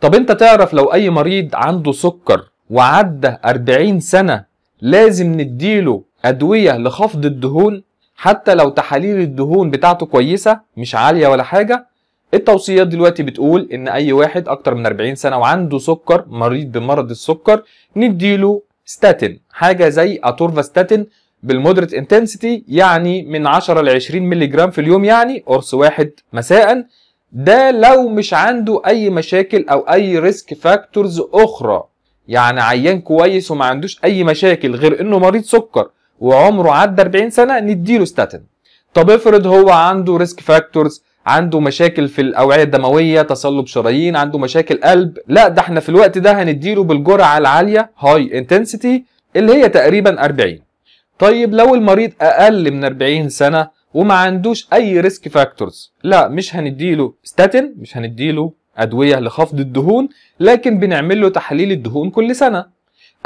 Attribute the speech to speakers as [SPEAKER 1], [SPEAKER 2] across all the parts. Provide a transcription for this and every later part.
[SPEAKER 1] طب انت تعرف لو اي مريض عنده سكر وعدى 40 سنة لازم نديله ادوية لخفض الدهون حتى لو تحاليل الدهون بتاعته كويسة مش عالية ولا حاجة التوصيات دلوقتي بتقول ان اي واحد اكتر من 40 سنة وعنده سكر مريض بمرض السكر نديله ستاتين حاجة زي أتورفا ستاتين بالمودريت انتنسيتي يعني من 10 ل 20 ملي جرام في اليوم يعني قرص واحد مساء ده لو مش عنده اي مشاكل او اي ريسك فاكتورز اخرى يعني عيان كويس وما عندوش اي مشاكل غير انه مريض سكر وعمره عدى 40 سنه نديله ستاتين طب افرض هو عنده ريسك فاكتورز عنده مشاكل في الاوعيه الدمويه تصلب شرايين عنده مشاكل قلب لا ده احنا في الوقت ده هنديله بالجرعه العاليه هاي انتنسيتي اللي هي تقريبا 40 طيب لو المريض اقل من 40 سنه وما عندوش اي ريسك فاكتورز لا مش هنديله ستاتين مش هنديله ادويه لخفض الدهون لكن بنعمل له تحليل الدهون كل سنه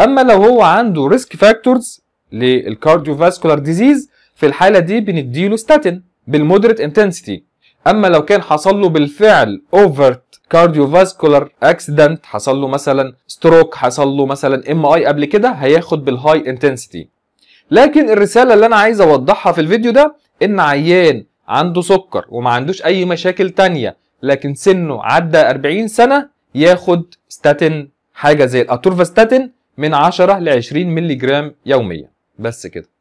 [SPEAKER 1] اما لو هو عنده ريسك فاكتورز للكارديوفاسكولار ديزيز في الحاله دي بنديله ستاتين بالمودريت انتنسيتي اما لو كان حصل له بالفعل اوفرت كارديوفاسكولار اكسيدنت حصل له مثلا ستروك حصل له مثلا ام اي قبل كده هياخد بالهاي انتنسيتي لكن الرساله اللي انا عايز اوضحها في الفيديو ده ان عيان عنده سكر وما عندوش اي مشاكل تانية لكن سنه عدى 40 سنه ياخد ستاتين حاجه زي الاتورفاستاتين من 10 ل 20 مللي جرام يوميا بس كده